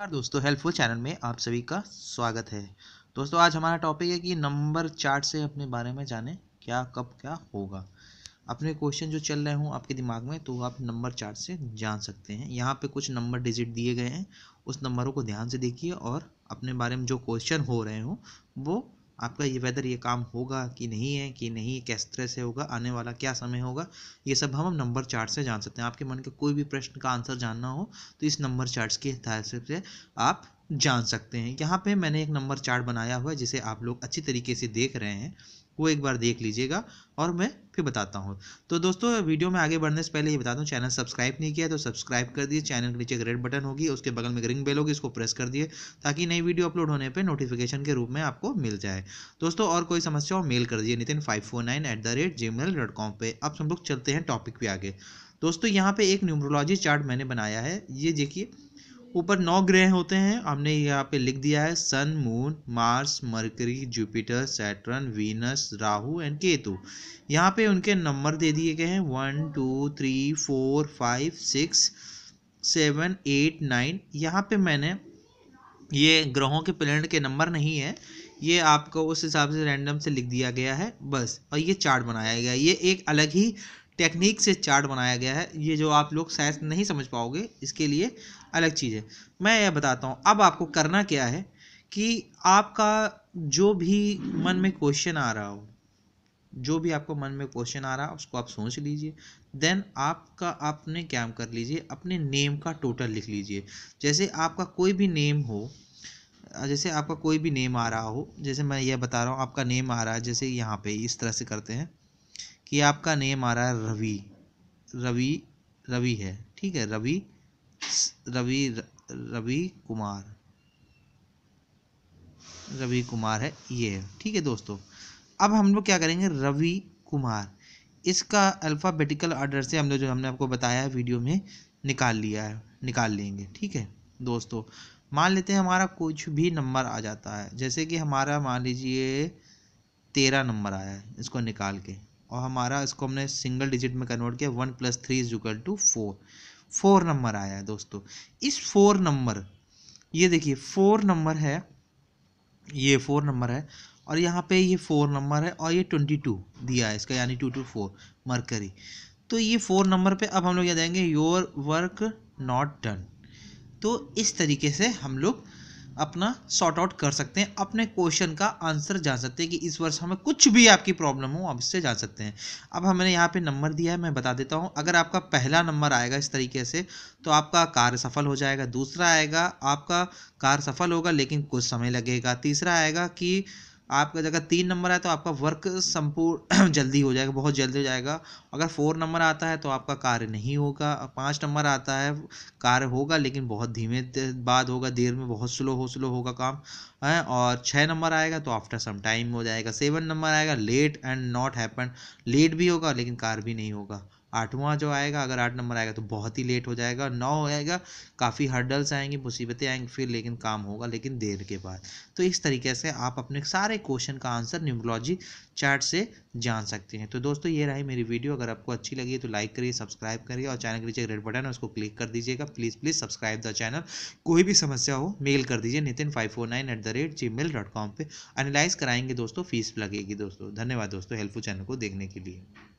नमस्कार दोस्तों helpful channel में आप सभी का स्वागत है दोस्तों आज हमारा टॉपिक है कि नंबर चार्ट से अपने बारे में जाने क्या कब क्या होगा अपने क्वेश्चन जो चल रहे हों आपके दिमाग में तो आप नंबर चार्ट से जान सकते हैं यहाँ पे कुछ नंबर डिजिट दिए गए हैं उस नंबरों को ध्यान से देखिए और अपने बारे में जो क्वेश्चन हो रहे हों वो आपका ये वेदर ये काम होगा कि नहीं है कि नहीं किस तरह से होगा आने वाला क्या समय होगा ये सब हम नंबर चार्ट से जान सकते हैं आपके मन के कोई भी प्रश्न का आंसर जानना हो तो इस नंबर चार्ट के हिसाब से आप जान सकते हैं यहाँ पे मैंने एक नंबर चार्ट बनाया हुआ है जिसे आप लोग अच्छी तरीके से देख रहे हैं वो एक बार देख लीजिएगा और मैं फिर बताता हूँ तो दोस्तों वीडियो में आगे बढ़ने से पहले ये बताता हूँ चैनल सब्सक्राइब नहीं किया तो सब्सक्राइब कर दिए चैनल के नीचे एक रेड बटन होगी उसके बगल में रिंग बेल होगी इसको प्रेस कर दिए ताकि नई वीडियो अपलोड होने पर नोटिफिकेशन के रूप में आपको मिल जाए दोस्तों और कोई समस्या हो मेल कर दिए Nitin five four nine the rate Gmail dot com पर अब हम लोग चलते हैं टॉपिक पे आगे दोस्तों यहाँ पे एक न्यूमरोलॉजी चार्ट मैंने बनाया है ये देखिए ऊपर नौ ग्रह होते हैं हमने यहाँ पे लिख दिया है sun moon Mars Mercury Jupiter Saturn Venus Rahu and Ketu यहाँ पे उनके नंबर दे दिए गए हैं one two three four five six seven eight nine यहाँ पे मैंने ये ग्रहों के प्लेनेट के नंबर नहीं है ये आपको उस हिसाब से रैंडम से लिख दिया गया है बस और ये चार्ट बनाया गया ये एक अलग ही टेक्निक से चार्ट बनाया गया है ये जो आप लोग शायद नहीं समझ पाओगे इसके लिए अलग चीज़ है मैं यह बताता हूँ अब आपको करना क्या है कि आपका जो भी मन में क्वेश्चन आ रहा हो जो भी आपको मन में क्वेश्चन आ रहा है उसको आप सोच लीजिए देन आपका आपने क्या कर लीजिए अपने नेम का टोटल लिख लीजिए जैसे आपका कोई भी नेम हो जैसे आपका कोई भी नेम आ रहा हो जैसे मैं यह बता रहा हूँ आपका नेम आ रहा है जैसे यहाँ पे इस तरह से करते हैं कि आपका नेम आ रहा है रवि रवि रवि है ठीक है रवि रवि रवि कुमार रवि कुमार है ये ठीक है दोस्तों अब हम लोग क्या करेंगे रवि कुमार इसका अल्फ़ाबेटिकल ऑर्डर से हम लोग जो हमने आपको बताया है वीडियो में निकाल लिया है निकाल लेंगे ठीक है दोस्तों मान लेते हैं हमारा कुछ भी नंबर आ जाता है जैसे कि हमारा मान लीजिए तेरह नंबर आया है इसको निकाल के और हमारा इसको हमने सिंगल डिजिट में कन्वर्ट किया one plus three is equal to four four number आया है दोस्तों इस फोर नंबर ये देखिए फोर नंबर है ये फोर नंबर है और यहाँ पे ये फोर नंबर है और ये ट्वेंटी टू दिया है इसका यानी टू टू फोर मरकरी तो ये फोर नंबर पे अब हम लोग यह देंगे योर वर्क नॉट डन तो इस तरीके से हम लोग अपना सॉर्ट आउट कर सकते हैं अपने क्वेश्चन का आंसर जान सकते हैं कि इस वर्ष हमें कुछ भी आपकी प्रॉब्लम हो आप इससे जान सकते हैं अब हमने यहाँ पे नंबर दिया है मैं बता देता हूँ अगर आपका पहला नंबर आएगा इस तरीके से तो आपका कार्य सफल हो जाएगा दूसरा आएगा आपका कार्य सफल होगा लेकिन कुछ समय लगेगा तीसरा आएगा कि आपका अगर तीन नंबर आए तो आपका वर्क संपूर्ण जल्दी हो जाएगा बहुत जल्दी हो जाएगा अगर फोर नंबर आता है तो आपका कार्य नहीं होगा पाँच नंबर आता है कार्य होगा लेकिन बहुत धीमे बाद होगा देर में बहुत स्लो हो स्लो होगा काम है और छः नंबर आएगा तो आफ्टर सम टाइम हो जाएगा सेवन नंबर आएगा late and not happen late भी होगा लेकिन कार भी नहीं होगा आठवां जो आएगा अगर आठ नंबर आएगा तो बहुत ही लेट हो जाएगा नौ आएगा काफ़ी हर्डल्स आएंगी मुसीबतें आएंगी फिर लेकिन काम होगा लेकिन देर के बाद तो इस तरीके से आप अपने सारे क्वेश्चन का आंसर न्यूमोलॉजी चार्ट से जान सकते हैं तो दोस्तों ये रही मेरी वीडियो अगर आपको अच्छी लगी तो लाइक करिए सब्सक्राइब करिए और चैनल के नीचे रेड बटन है उसको क्लिक कर दीजिएगा please please subscribe the channel कोई भी समस्या हो मेल कर दीजिए Nitin five four nine eight the rate Gmail dot com पर एनालाइज कराएंगे दोस्तों फीस लगेगी दोस्तों धन्यवाद दोस्तों हेल्पफुल चैनल को देखने के लिए